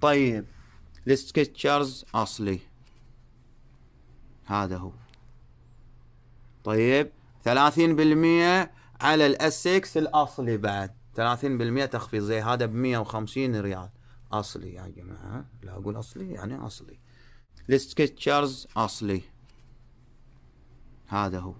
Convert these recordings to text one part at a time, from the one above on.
طيب السكتشرز اصلي هذا هو طيب ثلاثين بالمية على الاسكس الاصلي بعد ثلاثين بالمية تخفيض زي هذا بمية وخمسين ريال اصلي يا جماعة لا اقول اصلي يعني اصلي السكتشرز اصلي هذا هو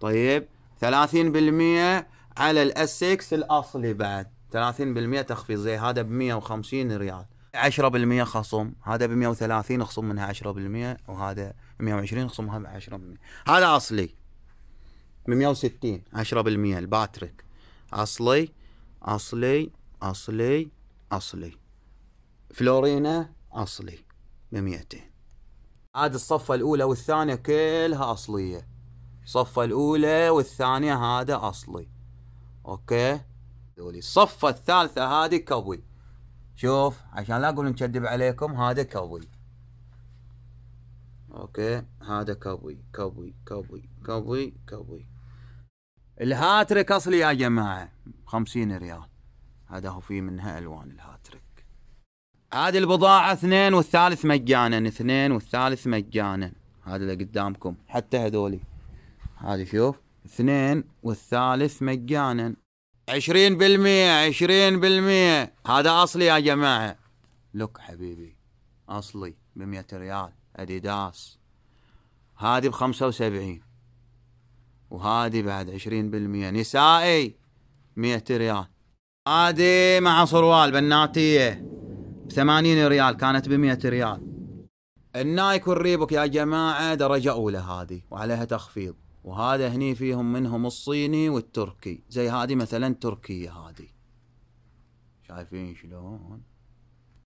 طيب ثلاثين بالمية على الاسكس الاصلي بعد 30% تخفيض زي هذا ب 150 ريال 10% خصم هذا ب 130 خصم منها 10% وهذا 120 خصمها ب 10% هذا اصلي ب 160 10% الباتريك اصلي اصلي اصلي اصلي فلورينا اصلي ب 200 عاد الصفة الأولى والثانية كلها أصلية الصفة الأولى والثانية هذا أصلي أوكي ذولي الصفة الثالثة هذه كوي شوف عشان لا اقول نكذب عليكم هذا كوي اوكي هذا كوي كوي كوي كوي كوي الهاتريك اصلي يا جماعة خمسين ريال هذا هو فيه منها الوان الهاتريك هذه البضاعة اثنين والثالث مجانا اثنين والثالث مجانا هذا اللي قدامكم حتى هذولي هذه شوف اثنين والثالث مجانا عشرين بالمية عشرين بالمية هذا أصلي يا جماعة لك حبيبي أصلي بمية ريال أديداس هذه بخمسة وسبعين وهذه بعد عشرين بالمية نسائي مية ريال هذه مع صروال بناتية بثمانين ريال كانت بمية ريال النايك والريبوك يا جماعة درجة أولى هذه وعليها تخفيض وهذا هني فيهم منهم الصيني والتركي زي هذه مثلا تركية هذه شايفين شلون